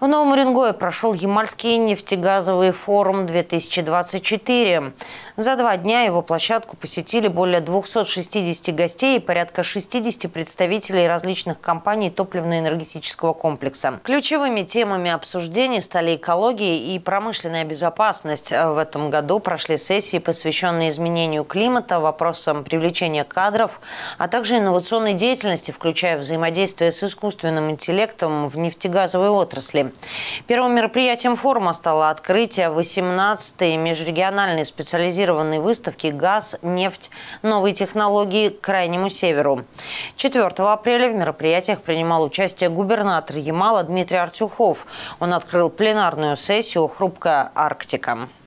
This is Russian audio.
В Новом Уренгое прошел Ямальский нефтегазовый форум 2024. За два дня его площадку посетили более 260 гостей и порядка 60 представителей различных компаний топливно-энергетического комплекса. Ключевыми темами обсуждений стали экология и промышленная безопасность. В этом году прошли сессии, посвященные изменению климата, вопросам привлечения кадров, а также инновационной деятельности, включая взаимодействие с искусственным интеллектом в нефтегазовой отрасли. Первым мероприятием форума стало открытие 18-й межрегиональной специализированной выставки «Газ, нефть, новые технологии к Крайнему Северу». 4 апреля в мероприятиях принимал участие губернатор Ямала Дмитрий Артюхов. Он открыл пленарную сессию «Хрупкая Арктика».